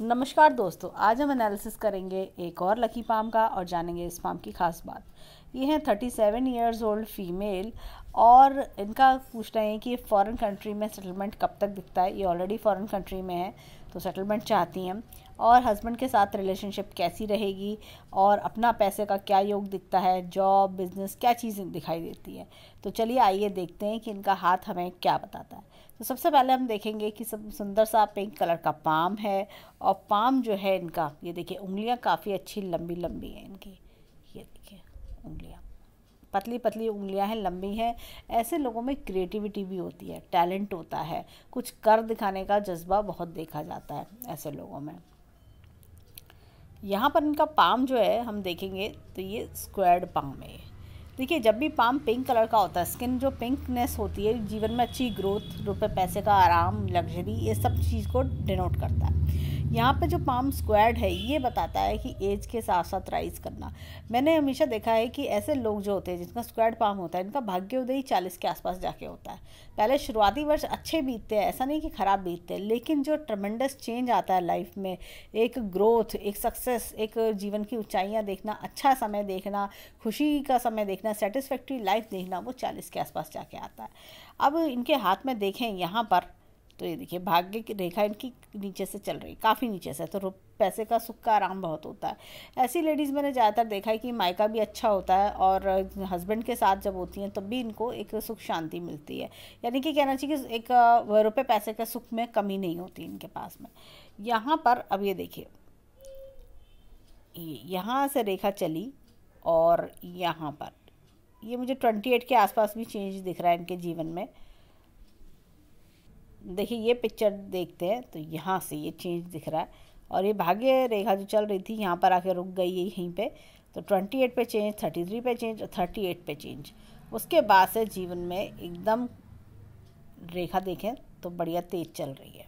नमस्कार दोस्तों आज हम एनालिसिस करेंगे एक और लकी पाम का और जानेंगे इस पाम की खास बात ये हैं thirty seven years old female और इनका पूछना है कि फ़ॉरेन कंट्री में सेटलमेंट कब तक दिखता है ये ऑलरेडी फ़ॉरेन कंट्री में है तो सेटलमेंट चाहती हैं और हस्बैंड के साथ रिलेशनशिप कैसी रहेगी और अपना पैसे का क्या योग दिखता है जॉब बिज़नेस क्या चीज़ दिखाई देती है तो चलिए आइए देखते हैं कि इनका हाथ हमें क्या बताता है तो सबसे पहले हम देखेंगे कि सब सुंदर सा पिंक कलर का पाम है और पाम जो है इनका ये देखिए उंगलियां काफ़ी अच्छी लंबी लंबी हैं इनकी ये देखिए उंगलियां पतली पतली उंगलियां हैं लंबी हैं ऐसे लोगों में क्रिएटिविटी भी होती है टैलेंट होता है कुछ कर दिखाने का जज्बा बहुत देखा जाता है ऐसे लोगों में यहाँ पर इनका पाम जो है हम देखेंगे तो ये स्क्वाड पाम है देखिए जब भी पाम पिंक कलर का होता है स्किन जो पिंकनेस होती है जीवन में अच्छी ग्रोथ रुपए पैसे का आराम लग्जरी ये सब चीज़ को डिनोट करता है यहाँ पे जो पाम स्क्वाड है ये बताता है कि एज के साथ साथ राइज करना मैंने हमेशा देखा है कि ऐसे लोग जो होते हैं जिनका स्क्वाड पाम होता है इनका भाग्योदय चालीस के आसपास जाके होता है पहले शुरुआती वर्ष अच्छे बीतते हैं ऐसा नहीं कि ख़राब बीतते हैं लेकिन जो ट्रमेंडस चेंज आता है लाइफ में एक ग्रोथ एक सक्सेस एक जीवन की ऊँचाइयाँ देखना अच्छा समय देखना खुशी का समय देखना अपना सेटिस्फैक्ट्री लाइफ देखना वो चालीस के आसपास जाके आता है अब इनके हाथ में देखें यहाँ पर तो ये देखिए भाग्य की रेखा इनकी नीचे से चल रही काफ़ी नीचे से तो पैसे का सुख का आराम बहुत होता है ऐसी लेडीज़ मैंने ज़्यादातर देखा है कि मायका भी अच्छा होता है और हस्बैंड के साथ जब होती हैं तब तो भी इनको एक सुख शांति मिलती है यानी कि कहना चाहिए कि एक रुपये पैसे के सुख में कमी नहीं होती इनके पास में यहाँ पर अब ये देखिए यहाँ से रेखा चली और यहाँ पर ये मुझे ट्वेंटी एट के आसपास भी चेंज दिख रहा है इनके जीवन में देखिए ये पिक्चर देखते हैं तो यहाँ से ये चेंज दिख रहा है और ये भाग्य रेखा जो चल रही थी यहाँ पर आके रुक गई है यहीं पे तो ट्वेंटी एट पर चेंज थर्टी थ्री पे चेंज और थर्टी एट पर चेंज उसके बाद से जीवन में एकदम रेखा देखें तो बढ़िया तेज चल रही है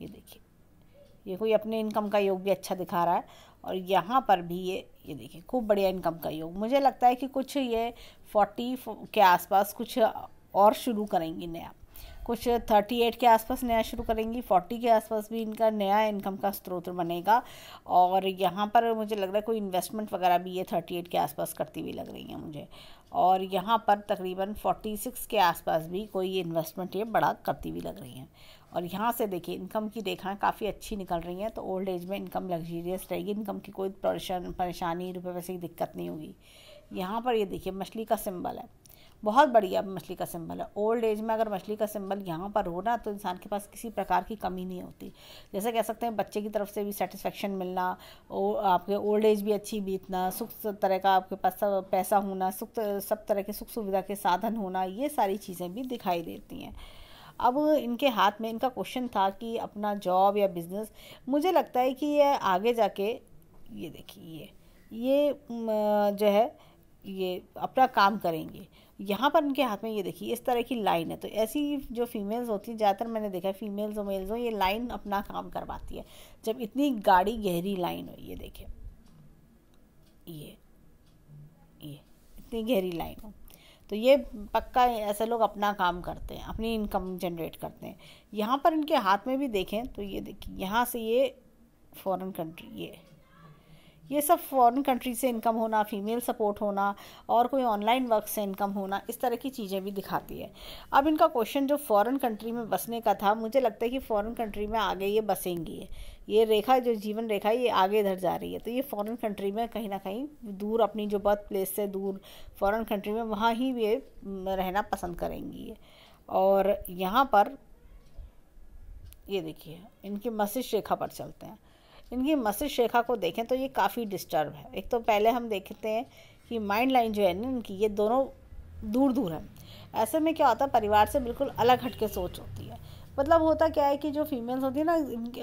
ये देखिए ये कोई अपने इनकम का योग भी अच्छा दिखा रहा है और यहाँ पर भी ये ये देखिए खूब बढ़िया इनकम का योग मुझे लगता है कि कुछ ये फोर्टी के आसपास कुछ और शुरू करेंगी नया कुछ थर्टी एट के आसपास नया शुरू करेंगी फोर्टी के आसपास भी इनका नया इनकम का स्रोत बनेगा और यहाँ पर मुझे लग रहा है कोई इन्वेस्टमेंट वगैरह भी ये थर्टी एट के आसपास करती हुई लग रही है मुझे और यहाँ पर तकरीबन फोर्टी सिक्स के आसपास भी कोई इन्वेस्टमेंट ये बड़ा करती हुई लग रही है और यहाँ से देखिए इनकम की रेखाएं काफ़ी अच्छी निकल रही हैं तो ओल्ड एज में इनकम लग्जीरियस रहेगी इनकम की कोई परेशान परेशानी रुपये पैसे की दिक्कत नहीं होगी यहाँ पर ये देखिए मछली का सिंबल है बहुत बढ़िया मछली का सिंबल है ओल्ड एज में अगर मछली का सिंबल यहाँ पर हो ना तो इंसान के पास किसी प्रकार की कमी नहीं होती जैसे कह सकते हैं बच्चे की तरफ से भी सेटिस्फेक्शन मिलना और आपके ओल्ड एज भी अच्छी बीतना सुख तरह का आपके पास पैसा होना सुख सब तरह के सुख सुविधा के साधन होना ये सारी चीज़ें भी दिखाई देती हैं अब इनके हाथ में इनका क्वेश्चन था कि अपना जॉब या बिज़नेस मुझे लगता है कि ये आगे जाके ये देखिए ये ये जो है ये अपना काम करेंगे यहाँ पर इनके हाथ में ये देखिए इस तरह की लाइन है तो ऐसी जो फीमेल्स होती हैं ज़्यादातर मैंने देखा है फीमेल्स और मेल्स हो ये लाइन अपना काम करवाती है जब इतनी गाड़ी गहरी लाइन हो ये देखिए ये ये इतनी गहरी लाइन हो तो ये पक्का ऐसे लोग अपना काम करते हैं अपनी इनकम जनरेट करते हैं यहाँ पर इनके हाथ में भी देखें तो ये देखिए यहाँ से ये फॉरेन कंट्री ये ये सब फॉरेन कंट्री से इनकम होना फीमेल सपोर्ट होना और कोई ऑनलाइन वर्क से इनकम होना इस तरह की चीज़ें भी दिखाती है अब इनका क्वेश्चन जो फॉरेन कंट्री में बसने का था मुझे लगता है कि फॉरेन कंट्री में आगे ये बसेंगी है ये रेखा जो जीवन रेखा ये आगे इधर जा रही है तो ये फॉरेन कंट्री में कहीं ना कहीं दूर अपनी जो बर्थ प्लेस से दूर फॉरेन कंट्री में वहाँ ही ये रहना पसंद करेंगी है और यहाँ पर ये देखिए इनकी मस्तिष्क रेखा पर चलते हैं इनकी मस्तिष्क रेखा को देखें तो ये काफ़ी डिस्टर्ब है एक तो पहले हम देखते हैं कि माइंड लाइन जो है ना इनकी ये दोनों दूर दूर है ऐसे में क्या होता है परिवार से बिल्कुल अलग हट के सोच होती है मतलब होता क्या है कि जो फीमेल्स होती है ना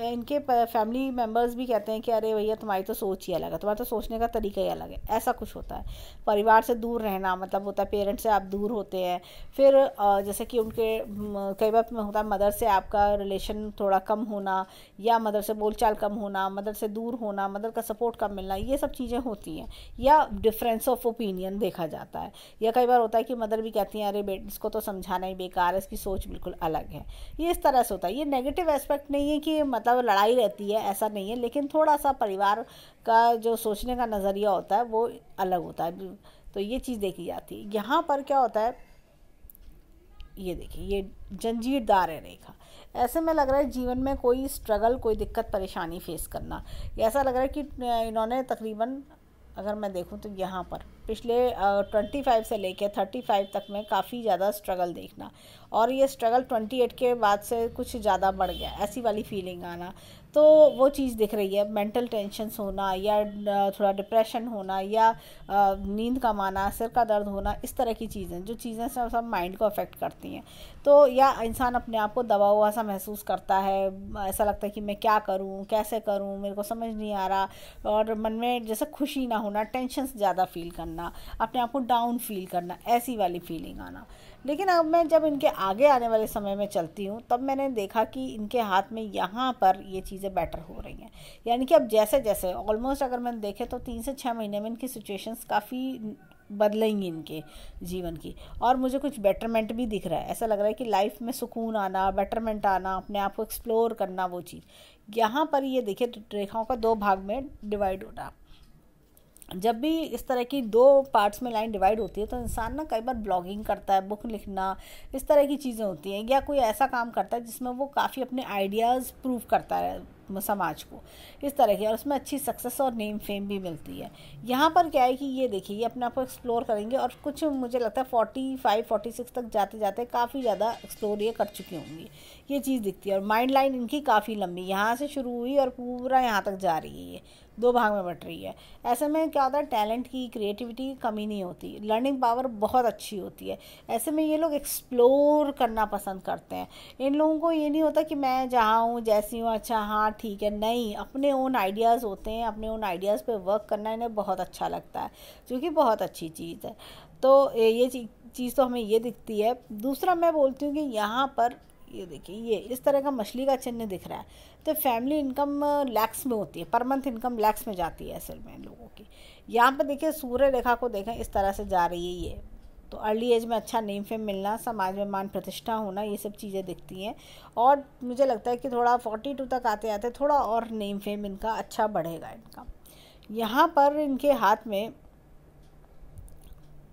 इनके फैमिली मेम्बर्स भी कहते हैं कि अरे भैया तुम्हारी तो सोच ही अलग है तुम्हारा तो सोचने का तरीका ही अलग है ऐसा कुछ होता है परिवार से दूर रहना मतलब होता है पेरेंट्स से आप दूर होते हैं फिर जैसे कि उनके कई बार होता है मदर से आपका रिलेशन थोड़ा कम होना या मदर से बोलचाल कम होना मदर से दूर होना मदर का सपोर्ट कम मिलना ये सब चीज़ें होती हैं या डिफरेंस ऑफ ओपिनियन देखा जाता है या कई बार होता है कि मदर भी कहती हैं अरे बेट इसको तो समझाना ही बेकार है इसकी सोच बिल्कुल अलग है ये इस तरह से होता है ये नेगेटिव एस्पेक्ट नहीं है कि मतलब लड़ाई रहती है ऐसा नहीं है लेकिन थोड़ा सा परिवार का जो सोचने का नज़रिया होता है वो अलग होता है तो ये चीज़ देखी जाती है यहाँ पर क्या होता है ये देखिए ये जंजीरदार है रेखा ऐसे में लग रहा है जीवन में कोई स्ट्रगल कोई दिक्कत परेशानी फेस करना ऐसा लग रहा है कि इन्होंने तकरीबन अगर मैं देखूँ तो यहाँ पर पिछले ट्वेंटी फाइव से लेके थर्टी फाइव तक में काफ़ी ज़्यादा स्ट्रगल देखना और ये स्ट्रगल ट्वेंटी एट के बाद से कुछ ज़्यादा बढ़ गया ऐसी वाली फीलिंग आना तो वो चीज़ दिख रही है मेंटल टेंशनस होना या थोड़ा डिप्रेशन होना या नींद कम आना सिर का दर्द होना इस तरह की चीज़ें जो चीज़ें सब माइंड को अफेक्ट करती हैं तो या इंसान अपने आप को दबा हुआ सा महसूस करता है ऐसा लगता है कि मैं क्या करूँ कैसे करूँ मेरे को समझ नहीं आ रहा और मन में जैसे खुशी ना होना टेंशन ज़्यादा फील करना अपने आप को डाउन फील करना ऐसी वाली फीलिंग आना लेकिन अब मैं जब इनके आगे आने वाले समय में चलती हूँ तब मैंने देखा कि इनके हाथ में यहाँ पर ये चीज़ें बेटर हो रही हैं यानी कि अब जैसे जैसे ऑलमोस्ट अगर मैंने देखे तो तीन से छः महीने में इनकी सिचुएशंस काफ़ी बदलेंगी इनके जीवन की और मुझे कुछ बेटरमेंट भी दिख रहा है ऐसा लग रहा है कि लाइफ में सुकून आना बेटरमेंट आना अपने आप को एक्सप्लोर करना वो चीज़ यहाँ पर ये देखिए तो रेखाओं का दो भाग में डिवाइड हो रहा जब भी इस तरह की दो पार्ट्स में लाइन डिवाइड होती है तो इंसान ना कई बार ब्लॉगिंग करता है बुक लिखना इस तरह की चीज़ें होती हैं या कोई ऐसा काम करता है जिसमें वो काफ़ी अपने आइडियाज़ प्रूव करता है समाज को इस तरह की और उसमें अच्छी सक्सेस और नेम फेम भी मिलती है यहाँ पर क्या है कि ये देखिए ये अपने आप को एक्सप्लोर करेंगे और कुछ मुझे लगता है फोर्टी फाइव फोर्टी सिक्स तक जाते जाते काफ़ी ज़्यादा एक्सप्लोर ये कर चुकी होंगी ये चीज़ दिखती है और माइंड लाइन इनकी काफ़ी लंबी यहाँ से शुरू हुई और पूरा यहाँ तक जा रही है ये दो भाग में बट रही है ऐसे में क्या होता है टैलेंट की क्रिएटिविटी की कमी नहीं होती लर्निंग पावर बहुत अच्छी होती है ऐसे में ये लोग एक्सप्लोर करना पसंद करते हैं इन लोगों को ये नहीं होता कि मैं जहाँ हूँ जैसी हूँ अच्छा हाँ ठीक है नहीं अपने ओन आइडियाज़ होते हैं अपने ओन आइडियाज़ पर वर्क करना इन्हें बहुत अच्छा लगता है जो कि बहुत अच्छी चीज़ है तो ये चीज़ तो हमें ये दिखती है दूसरा मैं बोलती हूँ कि यहाँ पर ये देखिए ये इस तरह का मछली का चिन्ह दिख रहा है तो फैमिली इनकम लैक्स में होती है पर मंथ इनकम लैक्स में जाती है असल में लोगों की यहाँ पर देखिए सूर्य रेखा को देखें इस तरह से जा रही है ये तो अर्ली एज में अच्छा नेम फेम मिलना समाज में मान प्रतिष्ठा होना ये सब चीज़ें दिखती हैं और मुझे लगता है कि थोड़ा फोर्टी टू तक आते आते थोड़ा और नेम फेम इनका अच्छा बढ़ेगा इनका यहाँ पर इनके हाथ में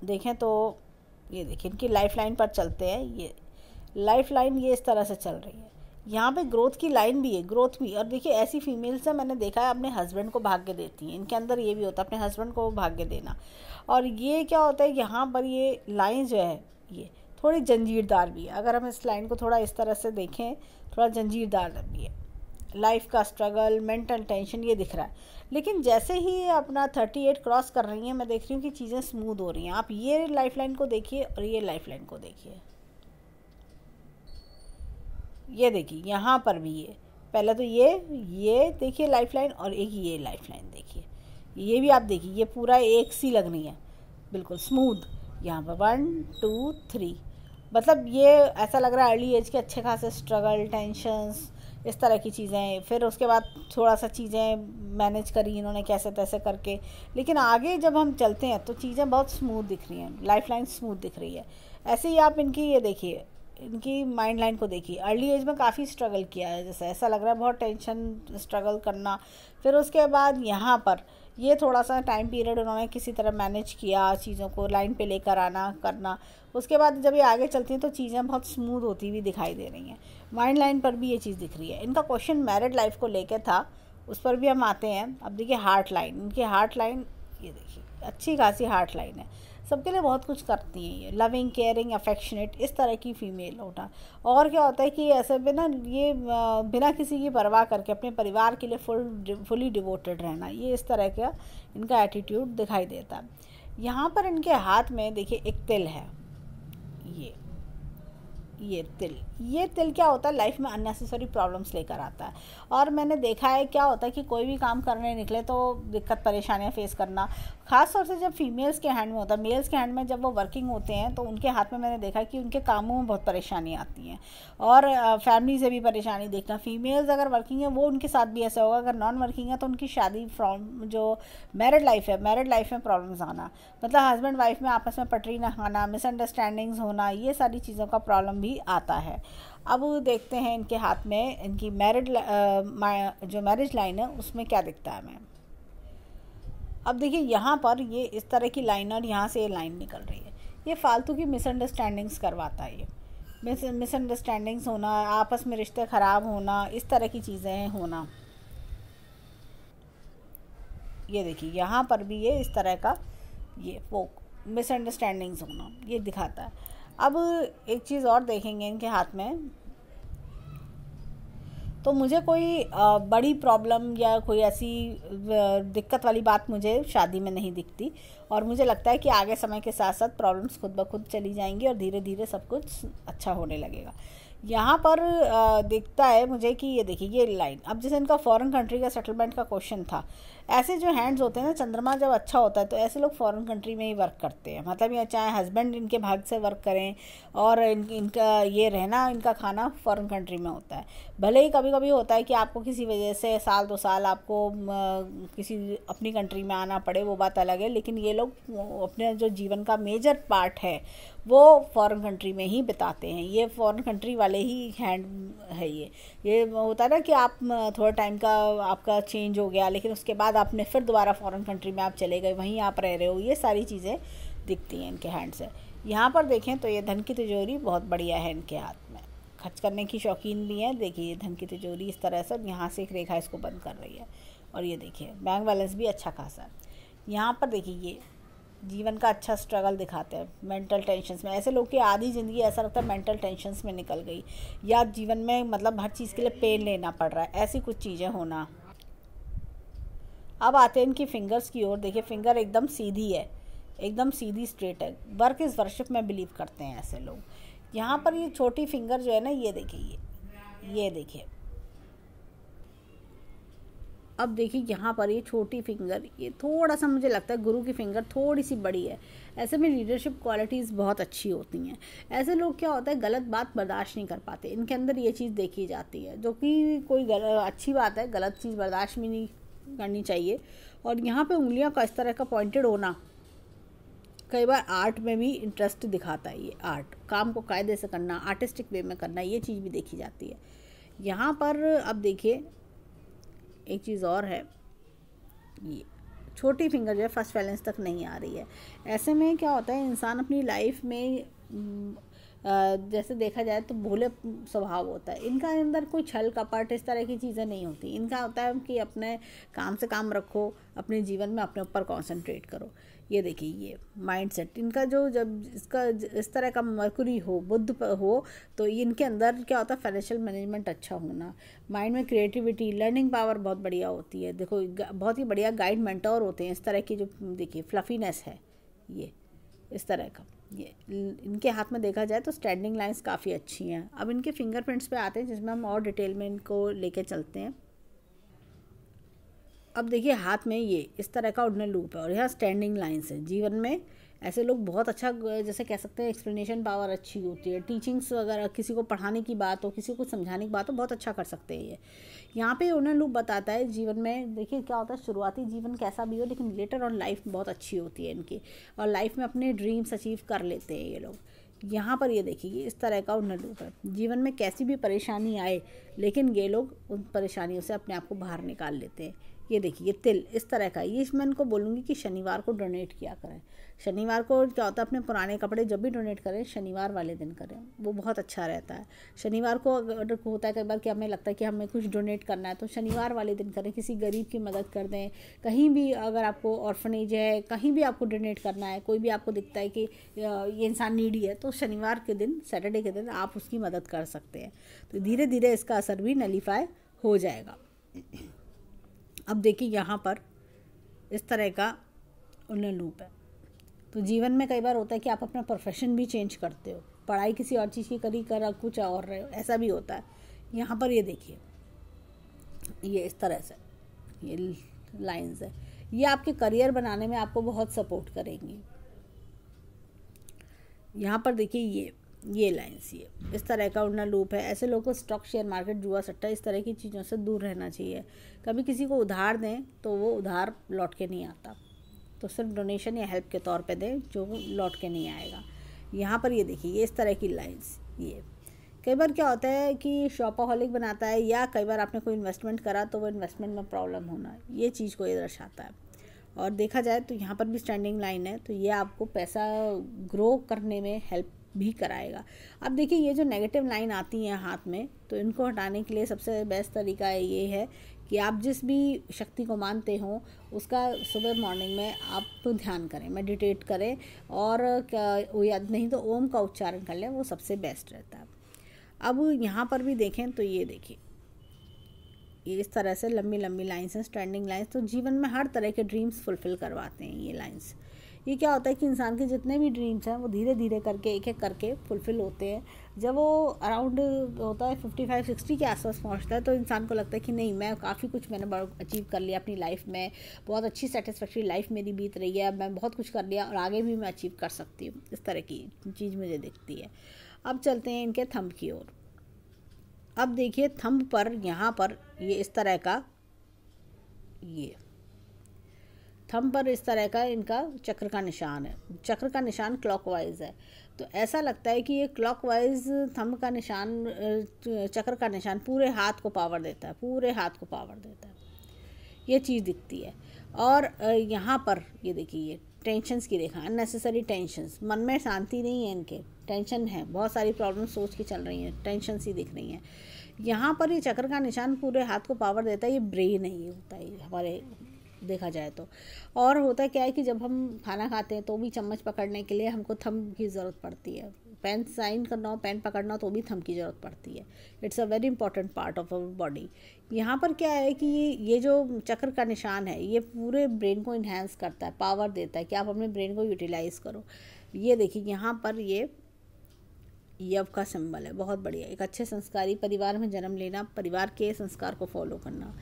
देखें तो ये देखिए इनकी लाइफ लाइन पर चलते हैं ये लाइफ लाइन ये इस तरह से चल रही है यहाँ पे ग्रोथ की लाइन भी है ग्रोथ भी और देखिए ऐसी फीमेल्स हैं मैंने देखा है अपने हस्बैंड को भाग्य देती हैं इनके अंदर ये भी होता है अपने हस्बैंड को भाग्य देना और ये क्या होता है यहाँ पर ये लाइन जो है ये थोड़ी जंजीरदार भी है अगर हम इस लाइन को थोड़ा इस तरह से देखें थोड़ा जंजीरदार भी है लाइफ का स्ट्रगल मेंटल टेंशन ये दिख रहा है लेकिन जैसे ही अपना थर्टी एट क्रॉस कर रही हैं मैं देख रही हूँ कि चीज़ें स्मूथ हो रही हैं आप ये लाइफ लाइन को देखिए और ये लाइफ लाइन को देखिए ये देखिए यहाँ पर भी ये पहले तो ये ये देखिए लाइफलाइन और एक ये लाइफलाइन देखिए ये भी आप देखिए ये पूरा एक सी लगनी है बिल्कुल स्मूथ यहाँ पर वन टू थ्री मतलब ये ऐसा लग रहा है अर्ली एज के अच्छे खासे स्ट्रगल टेंशन्स इस तरह की चीज़ें फिर उसके बाद थोड़ा सा चीज़ें मैनेज करी इन्होंने कैसे तैसे करके लेकिन आगे जब हम चलते हैं तो चीज़ें बहुत स्मूथ दिख रही हैं लाइफ लाइन स्मूथ दिख रही है ऐसे ही आप इनकी ये देखिए इनकी माइंड लाइन को देखिए अर्ली एज में काफ़ी स्ट्रगल किया है जैसे ऐसा लग रहा है बहुत टेंशन स्ट्रगल करना फिर उसके बाद यहाँ पर ये थोड़ा सा टाइम पीरियड उन्होंने किसी तरह मैनेज किया चीज़ों को लाइन पे लेकर आना करना उसके बाद जब ये आगे चलती हैं तो चीज़ें बहुत स्मूथ होती हुई दिखाई दे रही हैं माइंड लाइन पर भी ये चीज़ दिख रही है इनका क्वेश्चन मैरिड लाइफ को लेकर था उस पर भी हम आते हैं अब देखिए हार्ट लाइन इनकी हार्ट लाइन ये देखिए अच्छी खासी हार्ट लाइन है सबके लिए बहुत कुछ करती हैं ये लविंग केयरिंग अफेक्शनेट इस तरह की फ़ीमेल होना और क्या होता है कि ऐसे बिना ये बिना किसी की परवाह करके अपने परिवार के लिए फुल फुली डिवोटेड रहना ये इस तरह का इनका एटीट्यूड दिखाई देता है यहाँ पर इनके हाथ में देखिए एक तिल है ये ये तिल ये तिल क्या होता है लाइफ में अननेसेसरी प्रॉब्लम्स लेकर आता है और मैंने देखा है क्या होता है कि कोई भी काम करने निकले तो दिक्कत परेशानियाँ फेस करना खास तौर से जब फीमेल्स के हैंड में होता है मेल्स के हैंड में जब वो वर्किंग होते हैं तो उनके हाथ में मैंने देखा कि उनके कामों में बहुत परेशानी आती हैं और फैमिली से भी परेशानी देखना फीमेल्स अगर वर्किंग है वो उनके साथ भी ऐसा होगा अगर नॉन वर्किंग है तो उनकी शादी फ्रॉम जो मैरिड लाइफ है मैरिड लाइफ में प्रॉब्लम्स आना मतलब हस्बैंड वाइफ में आपस में पटरी ना खाना मिसअंडरस्टैंडिंग्स होना ये सारी चीज़ों का प्रॉब्लम भी आता है अब देखते हैं इनके हाथ में इनकी मैरिड जो मैरिज लाइन है उसमें क्या दिखता है मैम अब देखिए यहाँ पर ये इस तरह की लाइन और यहाँ से ये लाइन निकल रही है ये फालतू की मिसअंडरस्टैंडिंग्स करवाता है ये मिस मिसअंडरस्टैंडिंग्स होना आपस में रिश्ते ख़राब होना इस तरह की चीज़ें होना ये देखिए यहाँ पर भी ये इस तरह का ये वो मिसअंडरस्टैंडिंग्स होना ये दिखाता है अब एक चीज़ और देखेंगे इनके हाथ में तो मुझे कोई बड़ी प्रॉब्लम या कोई ऐसी दिक्कत वाली बात मुझे शादी में नहीं दिखती और मुझे लगता है कि आगे समय के साथ साथ प्रॉब्लम्स खुद ब खुद चली जाएंगी और धीरे धीरे सब कुछ अच्छा होने लगेगा यहाँ पर दिखता है मुझे कि ये देखिए ये लाइन अब जैसे इनका फॉरेन कंट्री का सेटलमेंट का क्वेश्चन था ऐसे जो हैंड्स होते हैं ना चंद्रमा जब अच्छा होता है तो ऐसे लोग फॉरेन कंट्री में ही वर्क करते हैं मतलब ये चाहे हस्बैंड इनके भाग से वर्क करें और इन, इनका ये रहना इनका खाना फॉरेन कंट्री में होता है भले ही कभी कभी होता है कि आपको किसी वजह से साल दो साल आपको किसी अपनी कंट्री में आना पड़े वो बात अलग है लेकिन ये लोग अपने जो जीवन का मेजर पार्ट है वो फॉरेन कंट्री में ही बिताते हैं ये फॉरेन कंट्री वाले ही हैंड है ये ये होता है ना कि आप थोड़ा टाइम का आपका चेंज हो गया लेकिन उसके बाद आपने फिर दोबारा फॉरेन कंट्री में आप चले गए वहीं आप रह रहे हो ये सारी चीज़ें दिखती हैं इनके हैंड से यहाँ पर देखें तो ये धन की तिजोरी बहुत बढ़िया है इनके हाथ में खर्च करने की शौकीन भी हैं देखिए ये धन की तिजोरी इस तरह से यहाँ से एक रेखा इसको बंद कर रही है और ये देखिए बैंक बैलेंस भी अच्छा खासा है यहाँ पर देखिए ये जीवन का अच्छा स्ट्रगल दिखाते हैं मेंटल टेंशन में ऐसे लोग की आधी ज़िंदगी ऐसा लगता है मेंटल टेंशन्स में निकल गई या जीवन में मतलब हर चीज़ के लिए पेन लेना पड़ रहा है ऐसी कुछ चीज़ें होना अब आते हैं इनकी फिंगर्स की ओर देखिए फिंगर एकदम सीधी है एकदम सीधी स्ट्रेट है वर्क इज़ वर्शिप में बिलीव करते हैं ऐसे लोग यहाँ पर ये छोटी फिंगर जो है ना ये देखिए ये ये देखिए अब देखिए यहाँ पर ये छोटी फिंगर ये थोड़ा सा मुझे लगता है गुरु की फिंगर थोड़ी सी बड़ी है ऐसे में लीडरशिप क्वालिटीज़ बहुत अच्छी होती हैं ऐसे लोग क्या होता है गलत बात बर्दाश्त नहीं कर पाते इनके अंदर ये चीज़ देखी जाती है जो कि कोई अच्छी बात है गलत चीज़ बर्दाश्त भी नहीं करनी चाहिए और यहाँ पे उंगलियों का इस तरह का पॉइंटेड होना कई बार आर्ट में भी इंटरेस्ट दिखाता है ये आर्ट काम को कायदे से करना आर्टिस्टिक वे में करना ये चीज़ भी देखी जाती है यहाँ पर अब देखिए एक चीज़ और है ये छोटी फिंगर जो है फर्स्ट बैलेंस तक नहीं आ रही है ऐसे में क्या होता है इंसान अपनी लाइफ में जैसे देखा जाए तो भोले स्वभाव होता है इनका अंदर कोई छल कपट इस तरह की चीज़ें नहीं होती इनका होता है कि अपने काम से काम रखो अपने जीवन में अपने ऊपर कॉन्सेंट्रेट करो ये देखिए ये माइंड सेट इनका जो जब इसका इस तरह का मरकुरी हो बुद्ध हो तो इनके अंदर क्या होता है फाइनेंशियल मैनेजमेंट अच्छा होना माइंड में क्रिएटिविटी लर्निंग पावर बहुत बढ़िया होती है देखो बहुत ही बढ़िया गाइड मेंटोर होते हैं इस तरह की जो देखिए फ्लफीनेस है ये इस तरह का इनके हाथ में देखा जाए तो स्टैंडिंग लाइंस काफ़ी अच्छी हैं अब इनके फिंगरप्रिंट्स पे आते हैं जिसमें हम और डिटेल में इनको लेके चलते हैं अब देखिए हाथ में ये इस तरह का उड़ने लूप है और यह स्टैंडिंग लाइंस है जीवन में ऐसे लोग बहुत अच्छा जैसे कह सकते हैं एक्सप्लेनेशन पावर अच्छी होती है टीचिंग्स वगैरह किसी को पढ़ाने की बात हो किसी को समझाने की बात हो बहुत अच्छा कर सकते हैं ये यहाँ पे उन्हें लोग बताता है जीवन में देखिए क्या होता है शुरुआती जीवन कैसा भी हो लेकिन लेटर ऑन लाइफ बहुत अच्छी होती है इनकी और लाइफ में अपने ड्रीम्स अचीव कर लेते हैं ये लोग यहाँ पर ये देखिए इस तरह का लोग है जीवन में कैसी भी परेशानी आए लेकिन ये लोग उन परेशानियों से अपने आप को बाहर निकाल लेते हैं ये देखिए ये तिल इस तरह का ये मैं इनको बोलूँगी कि शनिवार को डोनेट किया करें शनिवार को क्या होता है अपने पुराने कपड़े जब भी डोनेट करें शनिवार वाले दिन करें वो बहुत अच्छा रहता है शनिवार को अगर होता है कई बार कि हमें लगता है कि हमें कुछ डोनेट करना है तो शनिवार वाले दिन करें किसी गरीब की मदद कर दें कहीं भी अगर आपको ऑर्फनेज है कहीं भी आपको डोनेट करना है कोई भी आपको दिखता है कि ये इंसान नीडी है तो शनिवार के दिन सैटरडे के दिन आप उसकी मदद कर सकते हैं तो धीरे धीरे इसका असर भी नलीफाई हो जाएगा अब देखिए यहाँ पर इस तरह का उन्हें लूप है तो जीवन में कई बार होता है कि आप अपना प्रोफेशन भी चेंज करते हो पढ़ाई किसी और चीज़ की करी कर कुछ और रहे हो ऐसा भी होता है यहाँ पर ये देखिए ये इस तरह से ये लाइंस है ये आपके करियर बनाने में आपको बहुत सपोर्ट करेंगी यहाँ पर देखिए ये ये लाइन्स ये इस तरह का उड़ना लूप है ऐसे लोगों को स्टॉक शेयर मार्केट जुआ सट्टा इस तरह की चीज़ों से दूर रहना चाहिए कभी किसी को उधार दें तो वो उधार लौट के नहीं आता तो सिर्फ डोनेशन या हेल्प के तौर पे दें जो लौट के नहीं आएगा यहाँ पर ये देखिए ये इस तरह की लाइन्स ये कई बार क्या होता है कि शॉपाहॉलिक बनाता है या कई बार आपने कोई इन्वेस्टमेंट करा तो वो इन्वेस्टमेंट में प्रॉब्लम होना ये चीज़ को ये दर्शाता है और देखा जाए तो यहाँ पर भी स्टैंडिंग लाइन है तो ये आपको पैसा ग्रो करने में हेल्प भी कराएगा अब देखिए ये जो नेगेटिव लाइन आती है हाथ में तो इनको हटाने के लिए सबसे बेस्ट तरीका ये है कि आप जिस भी शक्ति को मानते हो उसका सुबह मॉर्निंग में आप ध्यान करें मेडिटेट करें और क्या नहीं तो ओम का उच्चारण कर लें वो सबसे बेस्ट रहता है अब यहाँ पर भी देखें तो ये देखिए ये इस तरह से लंबी लंबी लाइन्स हैं स्टैंडिंग लाइन्स तो जीवन में हर तरह के ड्रीम्स फुलफ़िल करवाते हैं ये लाइन्स ये क्या होता है कि इंसान के जितने भी ड्रीम्स हैं वो धीरे धीरे करके एक एक करके फुलफ़िल होते हैं जब वो अराउंड होता है फिफ्टी फाइव सिक्सटी के आसपास पहुंचता है तो इंसान को लगता है कि नहीं मैं काफ़ी कुछ मैंने अचीव कर लिया अपनी लाइफ में बहुत अच्छी सेटिस्फेक्ट्री लाइफ मेरी बीत रही है मैं बहुत कुछ कर लिया और आगे भी मैं अचीव कर सकती हूँ इस तरह की चीज़ मुझे दिखती है अब चलते हैं इनके थंब की ओर अब देखिए थंब पर यहाँ पर ये इस तरह का ये थम पर इस तरह का इनका चक्र का निशान है चक्र का निशान क्लॉकवाइज है तो ऐसा लगता है कि ये क्लॉकवाइज थम का निशान चक्र का निशान पूरे हाथ को पावर देता है पूरे हाथ को पावर देता है ये चीज़ दिखती है और यहाँ पर ये देखिए ये टेंशन्स की रेखा अननेसेसरी टेंशंस मन में शांति नहीं है इनके टेंशन है बहुत सारी प्रॉब्लम सोच के चल रही हैं टेंशन ही दिख रही हैं यहाँ पर ये चक्र का निशान पूरे हाथ को पावर देता है ये ब्रेन नहीं होता है हमारे देखा जाए तो और होता क्या है कि जब हम खाना खाते हैं तो भी चम्मच पकड़ने के लिए हमको थम की ज़रूरत पड़ती है पेन साइन करना हो पेन पकड़ना हो तो भी थम की ज़रूरत पड़ती है it's a very important part of our body यहाँ पर क्या है कि ये ये जो चक्र का निशान है ये पूरे ब्रेन को इन्हेंस करता है पावर देता है कि आप अपने ब्रेन को यूटिलाइज़ करो ये देखिए यहाँ पर ये यव का सिंबल है बहुत बढ़िया एक अच्छे संस्कारी परिवार में जन्म लेना परिवार के संस्कार को फॉलो करना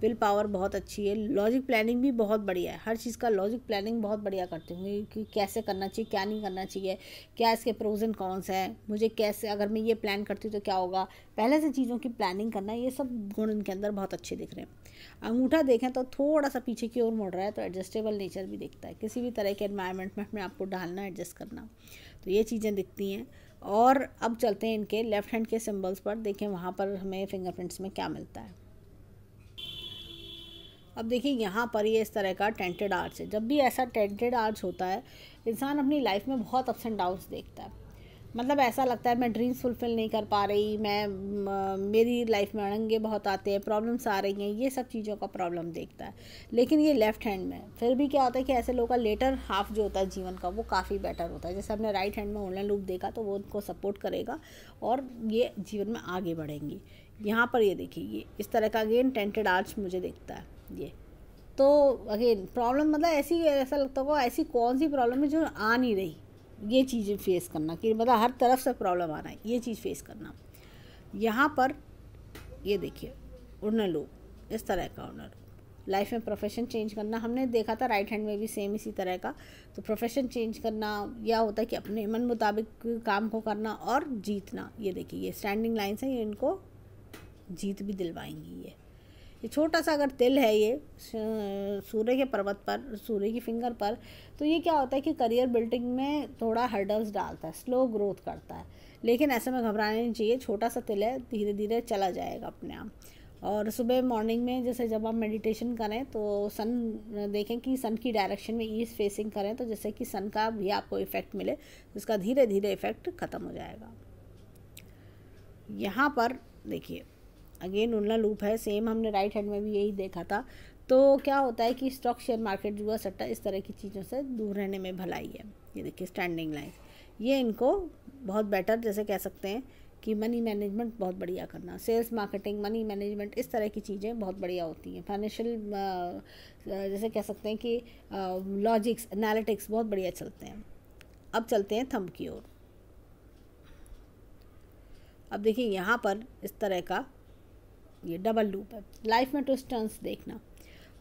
विल पावर बहुत अच्छी है लॉजिक प्लानिंग भी बहुत बढ़िया है हर चीज़ का लॉजिक प्लानिंग बहुत बढ़िया करते होंगे कि कैसे करना चाहिए क्या नहीं करना चाहिए क्या इसके प्रोज एंड कॉन्स हैं मुझे कैसे अगर मैं ये प्लान करती हूँ तो क्या होगा पहले से चीज़ों की प्लानिंग करना ये सब गुण इनके अंदर बहुत अच्छे दिख रहे हैं अंगूठा देखें तो थोड़ा सा पीछे की ओर मुड़ रहा है तो एडजस्टेबल नेचर भी दिखता है किसी भी तरह के एनवायरनमेंट में अपने आपको ढालना एडजस्ट करना तो ये चीज़ें दिखती हैं और अब चलते हैं इनके लेफ़्ट हैंड के सिम्बल्स पर देखें वहाँ पर हमें फिंगरप्रिंट्स में क्या मिलता है अब देखिए यहाँ पर ये इस तरह का टेंटेड आर्च है जब भी ऐसा टेंटेड आर्च होता है इंसान अपनी लाइफ में बहुत अप्स एंड डाउन्स देखता है मतलब ऐसा लगता है मैं ड्रीम्स फुलफ़िल नहीं कर पा रही मैं मेरी लाइफ में अड़ंगे बहुत आते हैं प्रॉब्लम्स आ रही हैं ये सब चीज़ों का प्रॉब्लम देखता है लेकिन ये लेफ़्ट हैंड में फिर भी क्या होता है कि ऐसे लोगों का लेटर हाफ जो होता है जीवन का वो काफ़ी बेटर होता है जैसे हमने राइट हैंड में ऑनलाइन लूप देखा तो वो उनको सपोर्ट करेगा और ये जीवन में आगे बढ़ेंगी यहाँ पर ये देखिए ये इस तरह का अगेन टेंटेड आर्ट्स मुझे देखता है ये तो अगेन प्रॉब्लम मतलब ऐसी ऐसा लगता होगा ऐसी कौन सी प्रॉब्लम है जो आ नहीं रही ये चीज़ें फेस करना कि मतलब हर तरफ से प्रॉब्लम आ रहा है ये चीज़ फेस करना यहाँ पर ये देखिए उड़ने लोग इस तरह का ऑनर लाइफ में प्रोफेशन चेंज करना हमने देखा था राइट हैंड में भी सेम इसी तरह का तो प्रोफेशन चेंज करना या होता है कि अपने मन मुताबिक काम को करना और जीतना ये देखिए ये स्टैंडिंग लाइन्स हैं ये इनको जीत भी दिलवाएंगी ये ये छोटा सा अगर तिल है ये सूर्य के पर्वत पर सूर्य की फिंगर पर तो ये क्या होता है कि करियर बिल्डिंग में थोड़ा हर्डल्स डालता है स्लो ग्रोथ करता है लेकिन ऐसे में घबराने नहीं चाहिए छोटा सा तिल है धीरे धीरे चला जाएगा अपने आप और सुबह मॉर्निंग में जैसे जब आप मेडिटेशन करें तो सन देखें कि सन की डायरेक्शन में ईस्ट फेसिंग करें तो जैसे कि सन का भी आपको इफ़ेक्ट मिले उसका धीरे धीरे इफ़ेक्ट ख़त्म हो जाएगा यहाँ पर देखिए अगेन उनला लूप है सेम हमने राइट हैंड में भी यही देखा था तो क्या होता है कि स्टॉक शेयर मार्केट जुआ सट्टा इस तरह की चीज़ों से दूर रहने में भलाई है ये देखिए स्टैंडिंग लाइन ये इनको बहुत बेटर जैसे कह सकते हैं कि मनी मैनेजमेंट बहुत बढ़िया करना सेल्स मार्केटिंग मनी मैनेजमेंट इस तरह की चीज़ें बहुत बढ़िया होती हैं फाइनेंशियल जैसे कह सकते हैं कि लॉजिक्स एनालिटिक्स बहुत बढ़िया चलते हैं अब चलते हैं थंब की ओर अब देखिए यहाँ पर इस तरह का ये डबल लूप है लाइफ में ट्विस्ट टर्न्स देखना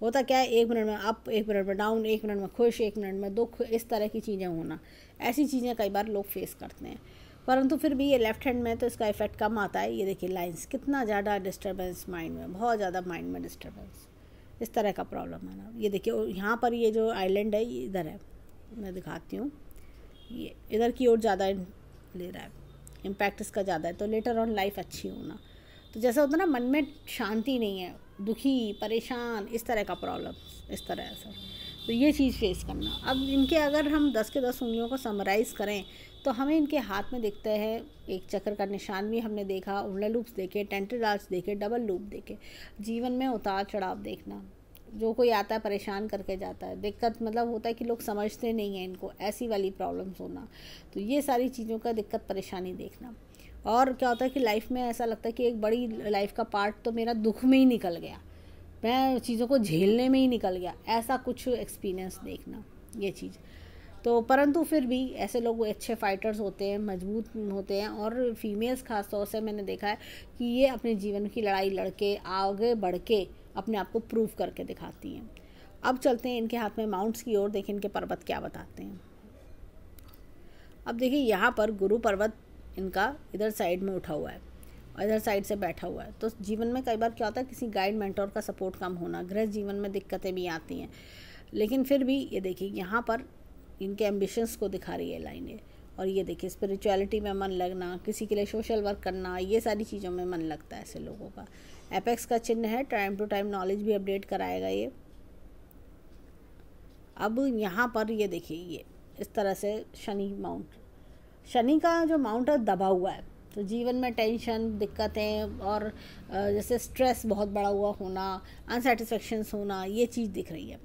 होता क्या है एक मिनट में अप एक मिनट में डाउन एक मिनट में खुश एक मिनट में दुख इस तरह की चीज़ें होना ऐसी चीज़ें कई बार लोग फेस करते हैं परंतु फिर भी ये लेफ्ट हैंड में तो इसका इफेक्ट कम आता है ये देखिए लाइंस कितना ज़्यादा डिस्टर्बेंस माइंड में बहुत ज़्यादा माइंड में डिस्टर्बेंस इस तरह का प्रॉब्लम है ना ये देखिए यहाँ पर ये जो आइलैंड है ये इधर है मैं दिखाती हूँ ये इधर की ओर ज़्यादा ले रहा है इम्पैक्ट इसका ज़्यादा है तो लेटर ऑन लाइफ अच्छी होना तो जैसा होता है ना मन में शांति नहीं है दुखी परेशान इस तरह का प्रॉब्लम इस तरह से तो ये चीज़ फेस करना अब इनके अगर हम दस के दस उंगलियों को समराइज़ करें तो हमें इनके हाथ में दिखते हैं एक चक्कर का निशान भी हमने देखा उंगला लूप्स देखे टेंटेड आर्ट्स देखे डबल लूप देखे जीवन में उतार चढ़ाव देखना जो कोई आता है परेशान करके जाता है दिक्कत मतलब होता है कि लोग समझते नहीं हैं इनको ऐसी वाली प्रॉब्लम्स होना तो ये सारी चीज़ों का दिक्कत परेशानी देखना और क्या होता है कि लाइफ में ऐसा लगता है कि एक बड़ी लाइफ का पार्ट तो मेरा दुख में ही निकल गया मैं चीज़ों को झेलने में ही निकल गया ऐसा कुछ एक्सपीरियंस देखना ये चीज़ तो परंतु फिर भी ऐसे लोग अच्छे फाइटर्स होते हैं मजबूत होते हैं और फीमेल्स ख़ास तौर से मैंने देखा है कि ये अपने जीवन की लड़ाई लड़के आगे बढ़ के अपने आप को प्रूव करके दिखाती हैं अब चलते हैं इनके हाथ में माउंट्स की ओर देखें इनके पर्वत क्या बताते हैं अब देखिए यहाँ पर गुरु पर्वत इनका इधर साइड में उठा हुआ है और इधर साइड से बैठा हुआ है तो जीवन में कई बार क्या होता है किसी गाइड मेंटोर का सपोर्ट कम होना गृह जीवन में दिक्कतें भी आती हैं लेकिन फिर भी ये देखिए यहाँ पर इनके एम्बिशंस को दिखा रही है लाइन ये और ये देखिए स्पिरिचुअलिटी में मन लगना किसी के लिए सोशल वर्क करना ये सारी चीज़ों में मन लगता है ऐसे लोगों का एपेक्स का चिन्ह है टाइम टू टाइम नॉलेज भी अपडेट कराएगा ये अब यहाँ पर ये देखिए ये इस तरह से शनि माउंट शनि का जो माउंट है दबा हुआ है तो जीवन में टेंशन दिक्कतें और जैसे स्ट्रेस बहुत बड़ा हुआ होना अनसेटिस्फेक्शन होना ये चीज़ दिख रही है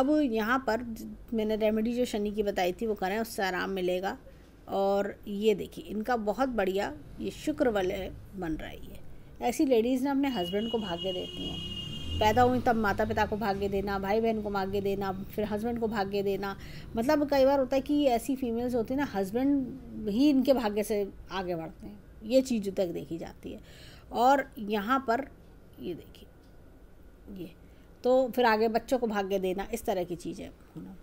अब यहाँ पर मैंने रेमेडी जो शनि की बताई थी वो करें उससे आराम मिलेगा और ये देखिए इनका बहुत बढ़िया ये शुक्र वाले बन रहा है ऐसी लेडीज़ ना अपने हस्बैंड को भाग्य देती हैं पैदा हुई तब माता पिता को भाग्य देना भाई बहन को भाग्य देना फिर हस्बैंड को भाग्य देना मतलब कई बार होता है कि ऐसी फीमेल्स होती हैं ना हस्बैंड ही इनके भाग्य से आगे बढ़ते हैं ये चीज़ तक देखी जाती है और यहाँ पर ये देखिए ये तो फिर आगे बच्चों को भाग्य देना इस तरह की चीज़ें होना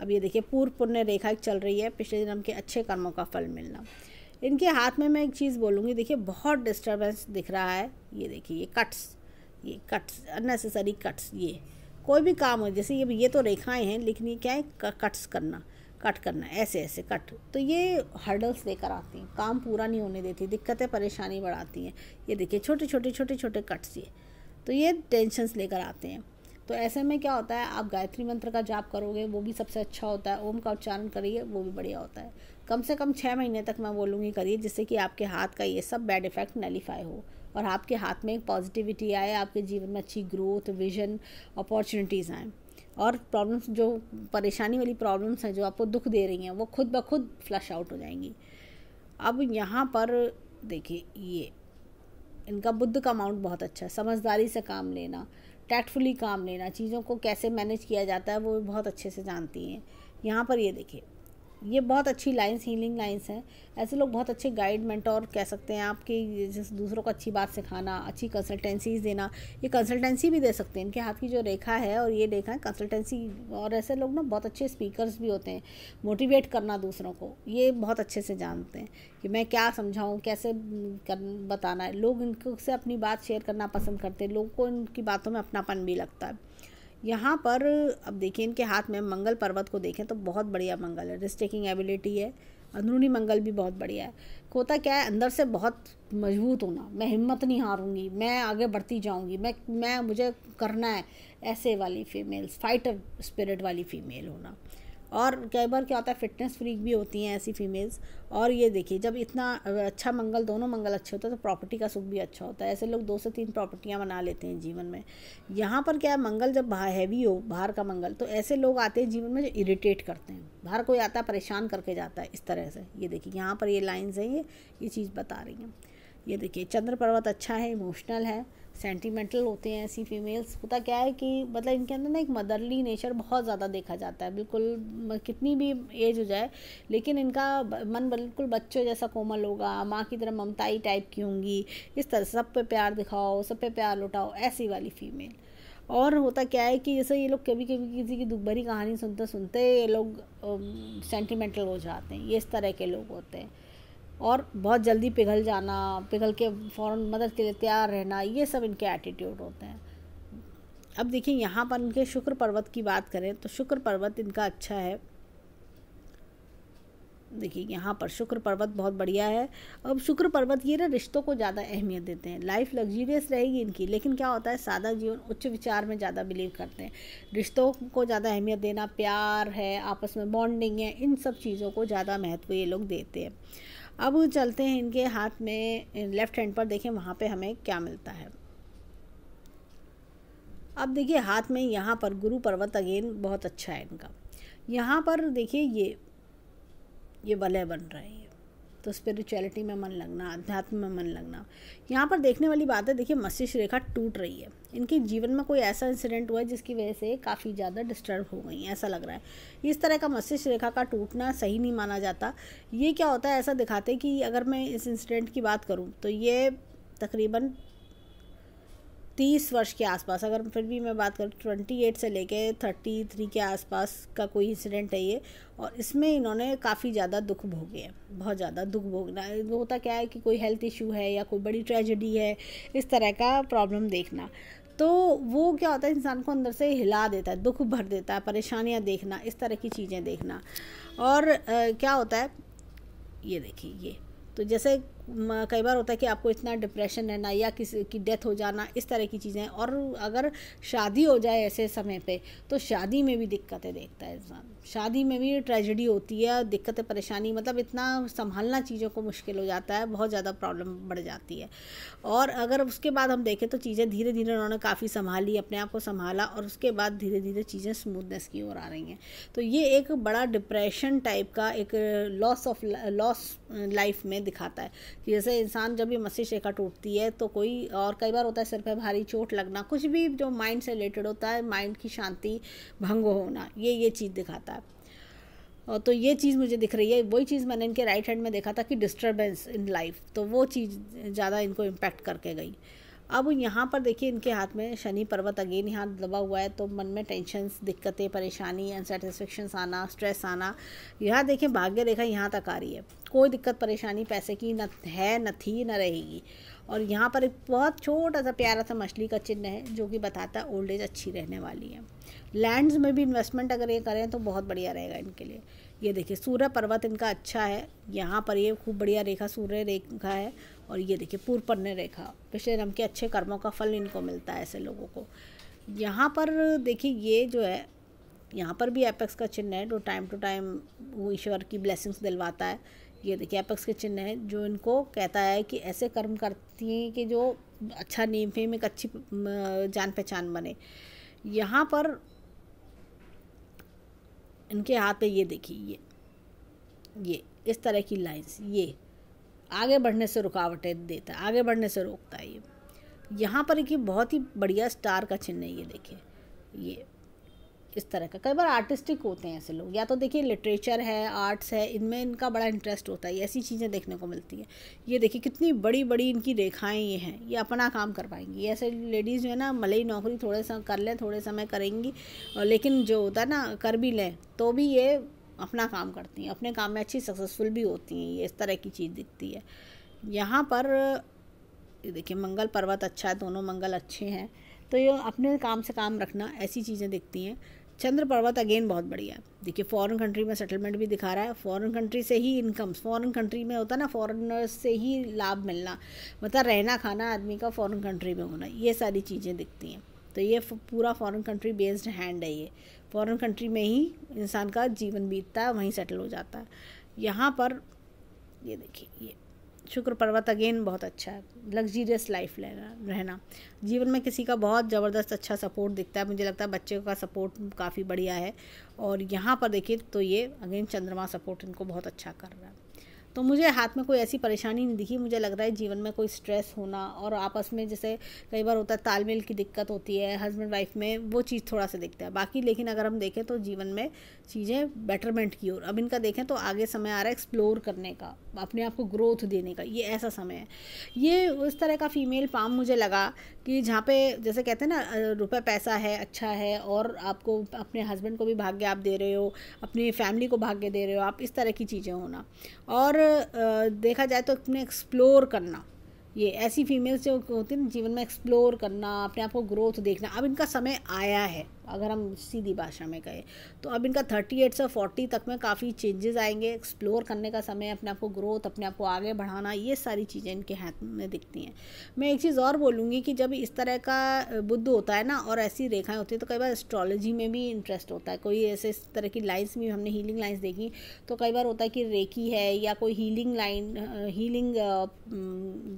अब ये देखिए पूर्व पुण्य रेखा चल रही है पिछले जन्म के अच्छे कर्मों का फल मिलना इनके हाथ में मैं एक चीज़ बोलूँगी देखिए बहुत डिस्टर्बेंस दिख रहा है ये देखिए ये कट्स ये कट्स अननेसेसरी कट्स ये कोई भी काम हो जैसे ये ये तो रेखाएं हैं लिखनी क्या है कट्स करना कट करना ऐसे ऐसे कट तो ये हर्डल्स लेकर आती हैं काम पूरा नहीं होने देती दिक्कतें परेशानी बढ़ाती हैं ये देखिए छोटे छोटे छोटे छोटे कट्स ये तो ये टेंशन्स लेकर आते हैं तो ऐसे में क्या होता है आप गायत्री मंत्र का जाप करोगे वो भी सबसे अच्छा होता है ओम का उच्चारण करिए वो भी बढ़िया होता है कम से कम छः महीने तक मैं बोलूँगी करिए जिससे कि आपके हाथ का ये सब बैड इफ़ेक्ट नलीफाई हो और आपके हाथ में एक पॉजिटिविटी आए आपके जीवन में अच्छी ग्रोथ विजन अपॉर्चुनिटीज़ आएँ और प्रॉब्लम्स जो परेशानी वाली प्रॉब्लम्स हैं जो आपको दुख दे रही हैं वो खुद ब खुद फ्लश आउट हो जाएंगी अब यहाँ पर देखिए ये इनका बुद्ध का अमाउंट बहुत अच्छा है समझदारी से काम लेना टैक्टफुली काम लेना चीज़ों को कैसे मैनेज किया जाता है वो बहुत अच्छे से जानती हैं यहाँ पर ये देखिए ये बहुत अच्छी लाइन्स हीलिंग लाइन्स हैं ऐसे लोग बहुत अच्छे गाइड मेंटोर कह सकते हैं आपके जिस दूसरों को अच्छी बात सिखाना अच्छी कंसल्टेंसीज देना ये कंसल्टेंसी भी दे सकते हैं इनके हाथ की जो रेखा है और ये रेखा है कंसल्टेंसी और ऐसे लोग ना बहुत अच्छे स्पीकर्स भी होते हैं मोटिवेट करना दूसरों को ये बहुत अच्छे से जानते हैं कि मैं क्या समझाऊँ कैसे कर बताना है लोग इनको से अपनी बात शेयर करना पसंद करते हैं लोगों को इनकी बातों में अपनापन भी लगता है यहाँ पर अब देखिए इनके हाथ में मंगल पर्वत को देखें तो बहुत बढ़िया मंगल है रिस्क टेकिंग एबिलिटी है अंदरूनी मंगल भी बहुत बढ़िया है होता क्या है अंदर से बहुत मजबूत होना मैं हिम्मत नहीं हारूंगी मैं आगे बढ़ती जाऊंगी मैं मैं मुझे करना है ऐसे वाली फीमेल्स फाइटर स्पिरिट वाली फीमेल होना और कई बार क्या होता है फिटनेस फ्रीक भी होती हैं ऐसी फीमेल्स और ये देखिए जब इतना अच्छा मंगल दोनों मंगल अच्छे होते हैं तो प्रॉपर्टी का सुख भी अच्छा होता है ऐसे लोग दो से तीन प्रॉपर्टियाँ बना लेते हैं जीवन में यहाँ पर क्या है मंगल जब हैवी हो बाहर का मंगल तो ऐसे लोग आते हैं जीवन में जो इरीटेट करते हैं बाहर कोई आता है परेशान करके जाता है इस तरह से ये देखिए यहाँ पर ये लाइन्स हैं ये ये चीज़ बता रही हैं ये देखिए चंद्र पर्वत अच्छा है इमोशनल है सेंटिमेंटल होते हैं ऐसी फीमेल्स होता क्या है कि मतलब इनके अंदर ना एक मदरली नेचर बहुत ज़्यादा देखा जाता है बिल्कुल कितनी भी एज हो जाए लेकिन इनका मन बिल्कुल बच्चों जैसा कोमल होगा माँ की तरह ममताई टाइप की होंगी इस तरह सब पे प्यार दिखाओ सब पे प्यार लौटाओ ऐसी वाली फीमेल और होता क्या है कि जैसे ये लोग कभी कभी किसी की दुख भरी कहानी सुनते सुनते ये लोग सेंटिमेंटल हो जाते हैं ये इस तरह के लोग होते हैं और बहुत जल्दी पिघल जाना पिघल के फ़ौर मदद के लिए तैयार रहना ये सब इनके एटीट्यूड होते हैं अब देखिए यहाँ पर इनके शुक्र पर्वत की बात करें तो शुक्र पर्वत इनका अच्छा है देखिए यहाँ पर शुक्र पर्वत बहुत बढ़िया है अब शुक्र पर्वत ये ना रिश्तों को ज़्यादा अहमियत देते हैं लाइफ लग्जीरियस रहेगी इनकी लेकिन क्या होता है सादा जीवन उच्च विचार में ज़्यादा बिलीव करते हैं रिश्तों को ज़्यादा अहमियत देना प्यार है आपस में बॉन्डिंग है इन सब चीज़ों को ज़्यादा महत्व ये लोग देते हैं अब चलते हैं इनके हाथ में लेफ़्ट हैंड पर देखें वहाँ पे हमें क्या मिलता है अब देखिए हाथ में यहाँ पर गुरु पर्वत अगेन बहुत अच्छा है इनका यहाँ पर देखिए ये ये वलय बन रहे हैं तो स्पिरिचुअलिटी में मन लगना अध्यात्म में मन लगना यहाँ पर देखने वाली बात है देखिए मस्तिष्क रेखा टूट रही है इनके जीवन में कोई ऐसा इंसिडेंट हुआ है जिसकी वजह से काफ़ी ज़्यादा डिस्टर्ब हो गई ऐसा लग रहा है इस तरह का मस्तिष्क रेखा का टूटना सही नहीं माना जाता ये क्या होता है ऐसा दिखाते कि अगर मैं इस इंसिडेंट की बात करूँ तो ये तकरीबन तीस वर्ष के आसपास अगर फिर भी मैं बात करूँ ट्वेंटी एट से लेके थर्टी थ्री के आसपास का कोई इंसिडेंट है ये और इसमें इन्होंने काफ़ी ज़्यादा दुख भोगे हैं बहुत ज़्यादा दुख भोगना होता क्या है कि कोई हेल्थ इशू है या कोई बड़ी ट्रेजडी है इस तरह का प्रॉब्लम देखना तो वो क्या होता है इंसान को अंदर से हिला देता है दुख भर देता है परेशानियाँ देखना इस तरह की चीज़ें देखना और आ, क्या होता है ये देखिए ये तो जैसे कई बार होता है कि आपको इतना डिप्रेशन रहना या किसी की डेथ हो जाना इस तरह की चीज़ें और अगर शादी हो जाए ऐसे समय पे तो शादी में भी दिक्कतें देखता है इंसान शादी में भी ट्रेजिडी होती है दिक्कतें परेशानी मतलब इतना संभालना चीज़ों को मुश्किल हो जाता है बहुत ज़्यादा प्रॉब्लम बढ़ जाती है और अगर उसके बाद हम देखें तो चीज़ें धीरे धीरे उन्होंने काफ़ी संभाली अपने आप को संभाला और उसके बाद धीरे धीरे चीज़ें स्मूथनेस की ओर आ रही हैं तो ये एक बड़ा डिप्रेशन टाइप का एक लॉस ऑफ लॉस लाइफ में दिखाता है कि जैसे इंसान जब भी मस्सी शेखा टूटती है तो कोई और कई बार होता है सिर पर भारी चोट लगना कुछ भी जो माइंड से रिलेटेड होता है माइंड की शांति भंग होना ये ये चीज़ दिखाता है और तो ये चीज़ मुझे दिख रही है वही चीज़ मैंने इनके राइट हैंड में देखा था कि डिस्टर्बेंस इन लाइफ तो वो चीज़ ज़्यादा इनको इम्पेक्ट करके गई अब यहाँ पर देखिए इनके हाथ में शनि पर्वत अगेन यहाँ दबा हुआ है तो मन में टेंशन दिक्कतें परेशानी अनसेटिस्फेक्शन आना स्ट्रेस आना यहाँ देखिए भाग्य रेखा यहाँ तक आ रही है कोई दिक्कत परेशानी पैसे की न है न थी न रहेगी और यहाँ पर एक बहुत छोटा सा प्यारा सा मछली का चिन्ह है जो कि बताता है ओल्ड एज अच्छी रहने वाली है लैंड्स में भी इन्वेस्टमेंट अगर ये करें तो बहुत बढ़िया रहेगा इनके लिए ये देखिए सूर्य पर्वत इनका अच्छा है यहाँ पर ये खूब बढ़िया रेखा सूर्य रेखा है और ये देखिए पूर्व पन्ने रेखा पिछले जन्म के अच्छे कर्मों का फल इनको मिलता है ऐसे लोगों को यहाँ पर देखिए ये जो है यहाँ पर भी एपेक्स का चिन्ह है जो टाइम टू टाइम वो ईश्वर की ब्लेसिंग्स दिलवाता है ये देखिए एपेक्स के चिन्ह है जो इनको कहता है कि ऐसे कर्म करती हैं कि जो अच्छा नेम फेम एक अच्छी जान पहचान बने यहाँ पर इनके हाथ पे ये देखिए ये ये इस तरह की लाइंस ये आगे बढ़ने से रुकावटें देता है आगे बढ़ने से रोकता है ये यहाँ पर एक बहुत ही बढ़िया स्टार का चिन्ह है ये देखिए ये इस तरह का कई बार आर्टिस्टिक होते हैं ऐसे लोग या तो देखिए लिटरेचर है आर्ट्स है इनमें इनका बड़ा इंटरेस्ट होता है ऐसी चीज़ें देखने को मिलती है ये देखिए कितनी बड़ी बड़ी इनकी रेखाएं ये हैं ये अपना काम कर पाएंगी ऐसे लेडीज़ जो है ना मलई नौकरी थोड़े समय कर लें थोड़े समय करेंगी लेकिन जो होता है ना कर भी लें तो भी ये अपना काम करती हैं अपने काम में अच्छी सक्सेसफुल भी होती हैं ये इस तरह की चीज़ दिखती है यहाँ पर देखिए मंगल पर्वत अच्छा है दोनों मंगल अच्छे हैं तो ये अपने काम से काम रखना ऐसी चीज़ें दिखती हैं चंद्र पर्वत अगेन बहुत बढ़िया है देखिए फॉरेन कंट्री में सेटलमेंट भी दिखा रहा है फॉरेन कंट्री से ही इनकम्स फॉरेन कंट्री में होता है ना फॉरेनर्स से ही लाभ मिलना मतलब रहना खाना आदमी का फॉरेन कंट्री में होना ये सारी चीज़ें दिखती हैं तो ये पूरा फॉरेन कंट्री बेस्ड हैंड है ये फॉरेन कंट्री में ही इंसान का जीवन बीतता है वहीं सेटल हो जाता है यहाँ पर ये देखिए ये शुक्र पर्वत अगेन बहुत अच्छा है लग्जीरियस लाइफ लेना रहना जीवन में किसी का बहुत ज़बरदस्त अच्छा सपोर्ट दिखता है मुझे लगता है बच्चे का सपोर्ट काफ़ी बढ़िया है और यहाँ पर देखिए तो ये अगेन चंद्रमा सपोर्ट इनको बहुत अच्छा कर रहा है तो मुझे हाथ में कोई ऐसी परेशानी नहीं दिखी मुझे लग रहा है जीवन में कोई स्ट्रेस होना और आपस में जैसे कई बार होता है तालमेल की दिक्कत होती है हस्बैंड वाइफ में वो चीज़ थोड़ा सा दिखता है बाकी लेकिन अगर हम देखें तो जीवन में चीज़ें बेटरमेंट की ओर अब इनका देखें तो आगे समय आ रहा है एक्सप्लोर करने का अपने आप को ग्रोथ देने का ये ऐसा समय है ये उस तरह का फीमेल पाम मुझे लगा कि जहाँ पे जैसे कहते हैं ना रुपये पैसा है अच्छा है और आपको अपने हस्बैंड को भी भाग्य आप दे रहे हो अपनी फैमिली को भाग्य दे रहे हो आप इस तरह की चीज़ें होना और देखा जाए तो अपने एक्सप्लोर करना ये ऐसी फीमेल्स जो होती है ना जीवन में एक्सप्लोर करना अपने आप को ग्रोथ देखना अब इनका समय आया है अगर हम सीधी भाषा में कहें तो अब इनका थर्टी एट से फोर्टी तक में काफ़ी चेंजेस आएंगे एक्सप्लोर करने का समय अपने आप को ग्रोथ अपने आप को आगे बढ़ाना ये सारी चीज़ें इनके हाथ में दिखती हैं मैं एक चीज़ और बोलूँगी कि जब इस तरह का बुद्ध होता है ना और ऐसी रेखाएँ होती हैं तो कई बार एस्ट्रोलॉजी में भी इंटरेस्ट होता है कोई ऐसे इस तरह की लाइन्स में हमने हीलिंग लाइन्स देखी तो कई बार होता है कि रेकी है या कोई हीलिंग लाइन हीलिंग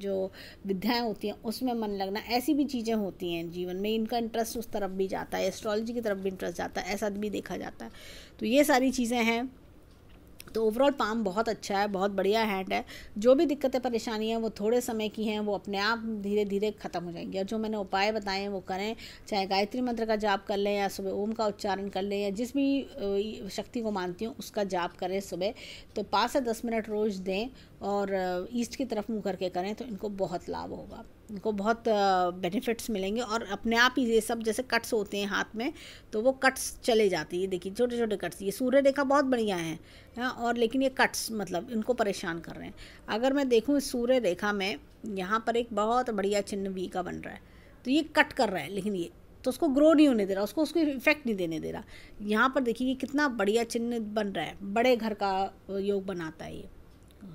जो विद्याएँ होती हैं उसमें मन लगना ऐसी भी चीज़ें होती हैं जीवन में इनका इंटरेस्ट उस तरफ भी जाता है एस्ट्रोल साइकोलॉजी की तरफ भी इंटरेस्ट जाता है ऐसा भी देखा जाता है तो ये सारी चीज़ें हैं तो ओवरऑल पाम बहुत अच्छा है बहुत बढ़िया हैंड है जो भी दिक्कतें परेशानियाँ वो थोड़े समय की हैं वो अपने आप धीरे धीरे ख़त्म हो जाएंगी और जो मैंने उपाय बताए हैं वो करें चाहे गायत्री मंत्र का जाप कर लें या सुबह ओम का उच्चारण कर लें या जिस भी शक्ति को मानती हूँ उसका जाप करें सुबह तो पाँच से दस मिनट रोज़ दें और ईस्ट की तरफ मुँह करके करें तो इनको बहुत लाभ होगा इनको बहुत बेनिफिट्स मिलेंगे और अपने आप ही ये सब जैसे कट्स होते हैं हाथ में तो वो कट्स चले जाते हैं ये देखिए छोटे छोटे कट्स ये सूर्य रेखा बहुत बढ़िया है हाँ, और लेकिन ये कट्स मतलब इनको परेशान कर रहे हैं अगर मैं देखूँ इस सूर्य रेखा में यहाँ पर एक बहुत बढ़िया चिन्ह वी का बन रहा है तो ये कट कर रहा है लेकिन ये तो उसको ग्रो नहीं होने दे रहा उसको उसको इफेक्ट नहीं देने दे रहा यहाँ पर देखिए कितना बढ़िया चिन्ह बन रहा है बड़े घर का योग बनाता है ये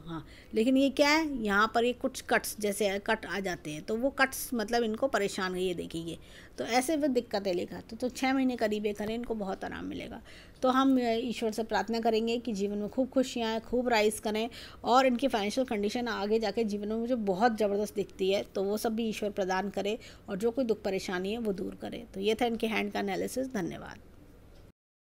हाँ लेकिन ये क्या है यहाँ पर ये कुछ कट्स जैसे कट आ जाते हैं तो वो कट्स मतलब इनको परेशान ये देखिए तो ऐसे वो दिक्कतें लेकर तो, तो छः महीने ये करें इनको बहुत आराम मिलेगा तो हम ईश्वर से प्रार्थना करेंगे कि जीवन में खूब खुशियाँ आए खूब राइज करें और इनकी फाइनेंशियल कंडीशन आगे जाके जीवन में जो बहुत ज़बरदस्त दिखती है तो वो सब भी ईश्वर प्रदान करे और जो कोई दुख परेशानी है वो दूर करे तो ये था इनके हैंड का एनालिसिस धन्यवाद